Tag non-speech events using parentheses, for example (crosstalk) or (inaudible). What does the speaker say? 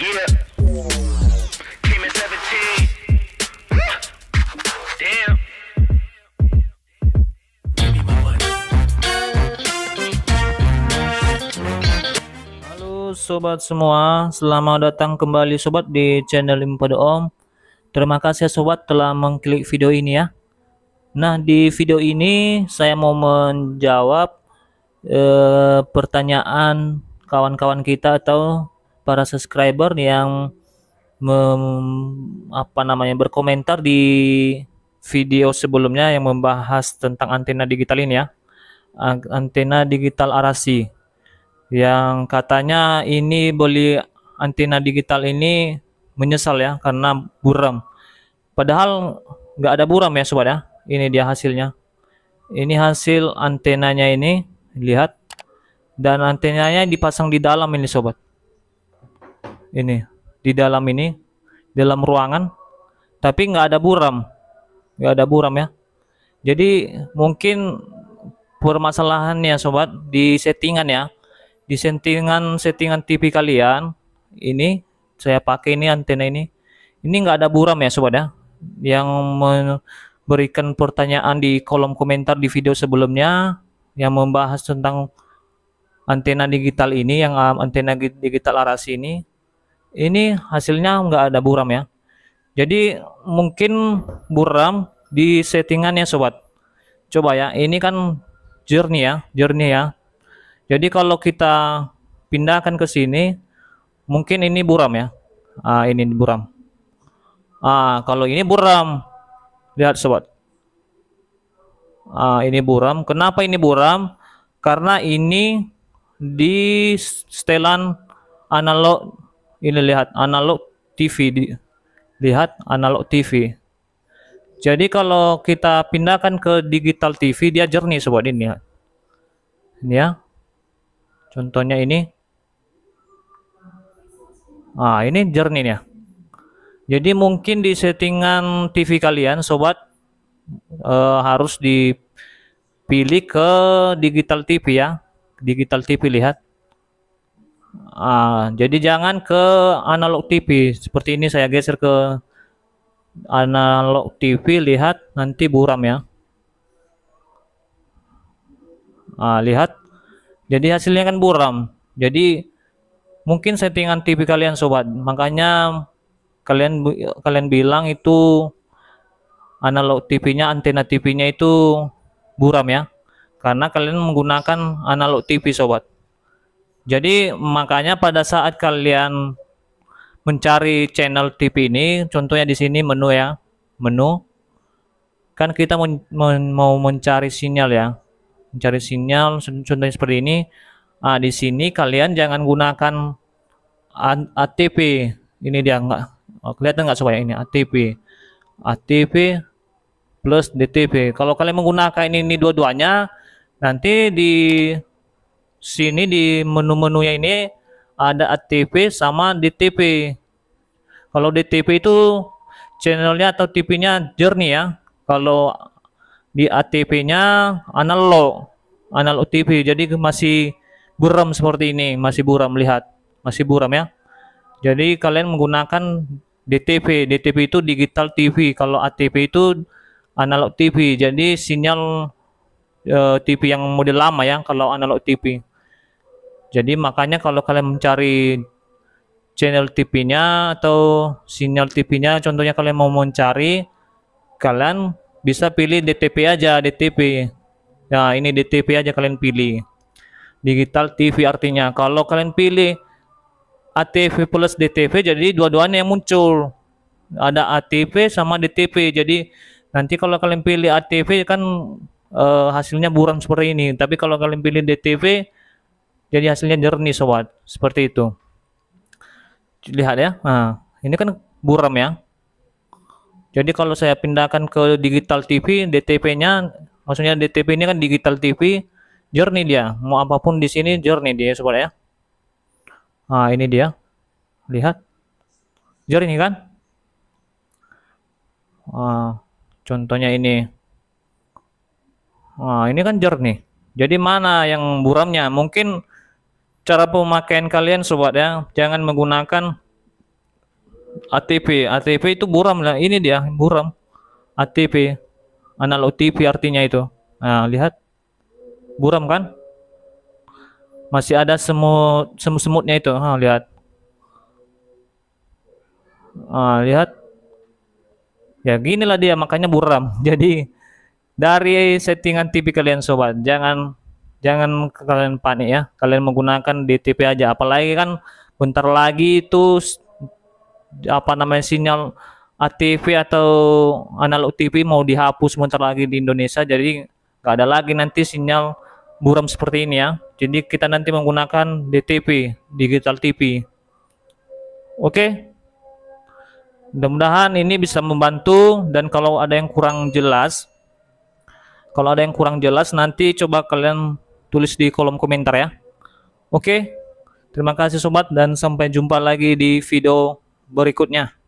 Halo sobat semua, selamat datang kembali sobat di channel Impode Om. Terima kasih ya sobat telah mengklik video ini ya. Nah, di video ini saya mau menjawab eh, pertanyaan kawan-kawan kita atau para subscriber yang mem, apa namanya berkomentar di video sebelumnya yang membahas tentang antena digital ini ya. Antena digital Arasi. Yang katanya ini beli antena digital ini menyesal ya karena buram. Padahal nggak ada buram ya sobat ya. Ini dia hasilnya. Ini hasil antenanya ini lihat dan antenanya dipasang di dalam ini sobat ini di dalam ini dalam ruangan tapi nggak ada buram nggak ada buram ya jadi mungkin permasalahannya sobat di settingan ya di settingan settingan TV kalian ini saya pakai ini antena ini ini nggak ada buram ya sobat ya yang memberikan pertanyaan di kolom komentar di video sebelumnya yang membahas tentang antena digital ini yang ah, antena digital arasi ini ini hasilnya enggak ada buram ya jadi mungkin buram di settingannya sobat coba ya ini kan jernih ya jernih ya jadi kalau kita pindahkan ke sini mungkin ini buram ya ah, ini buram ah, kalau ini buram lihat sobat ah, ini buram kenapa ini buram karena ini di setelan analog ini lihat analog TV di, lihat analog TV jadi kalau kita pindahkan ke digital TV dia jernih sobat ini ya ini ya contohnya ini ah ini jernih ya. jadi mungkin di settingan TV kalian sobat eh, harus dipilih ke digital TV ya digital TV lihat Ah, jadi jangan ke analog TV. Seperti ini saya geser ke analog TV, lihat nanti buram ya. Ah, lihat. Jadi hasilnya kan buram. Jadi mungkin settingan TV kalian sobat. Makanya kalian kalian bilang itu analog TV-nya, antena TV-nya itu buram ya. Karena kalian menggunakan analog TV sobat. Jadi makanya pada saat kalian mencari channel TV ini, contohnya di sini menu ya, menu kan kita men men mau mencari sinyal ya, mencari sinyal contohnya seperti ini. Ah, di sini kalian jangan gunakan ATP. Ini dia nggak oh, kelihatan nggak supaya ini ATP. ATP plus DTP. Kalau kalian menggunakan ini, ini dua-duanya nanti di sini di menu-menunya menu ini ada ATP sama DTP. Kalau DTP itu channelnya atau TV-nya jernih ya. Kalau di ATP-nya analog, analog TV. Jadi masih buram seperti ini, masih buram lihat, masih buram ya. Jadi kalian menggunakan DTP. DTP itu digital TV. Kalau ATP itu analog TV. Jadi sinyal e, eh, TV yang model lama ya kalau analog TV. Jadi makanya kalau kalian mencari channel TV-nya atau sinyal TV-nya, contohnya kalian mau mencari, kalian bisa pilih DTP aja, DTP. Nah, ini DTP aja kalian pilih. Digital TV artinya. Kalau kalian pilih ATV plus DTV, jadi dua-duanya yang muncul. Ada ATV sama DTP. Jadi nanti kalau kalian pilih ATV kan eh, hasilnya buram seperti ini. Tapi kalau kalian pilih DTV, jadi hasilnya jernih sobat seperti itu lihat ya nah ini kan buram ya jadi kalau saya pindahkan ke digital TV DTP nya maksudnya DTP ini kan digital TV jernih dia mau apapun di sini jernih dia sobat ya nah ini dia lihat jernih kan nah, contohnya ini nah ini kan jernih jadi mana yang buramnya mungkin cara pemakaian kalian sobat ya jangan menggunakan ATP ATP itu buram lah ini dia buram ATP analog TV artinya itu nah lihat buram kan masih ada semut semut semutnya itu nah, lihat nah, lihat ya ginilah dia makanya buram (laughs) jadi dari settingan TV kalian sobat jangan jangan kalian panik ya kalian menggunakan DTP aja apalagi kan bentar lagi itu apa namanya sinyal ATV atau analog TV mau dihapus bentar lagi di Indonesia jadi nggak ada lagi nanti sinyal buram seperti ini ya jadi kita nanti menggunakan DTP digital TV oke okay? mudah-mudahan ini bisa membantu dan kalau ada yang kurang jelas kalau ada yang kurang jelas nanti coba kalian tulis di kolom komentar ya. Oke, terima kasih sobat dan sampai jumpa lagi di video berikutnya.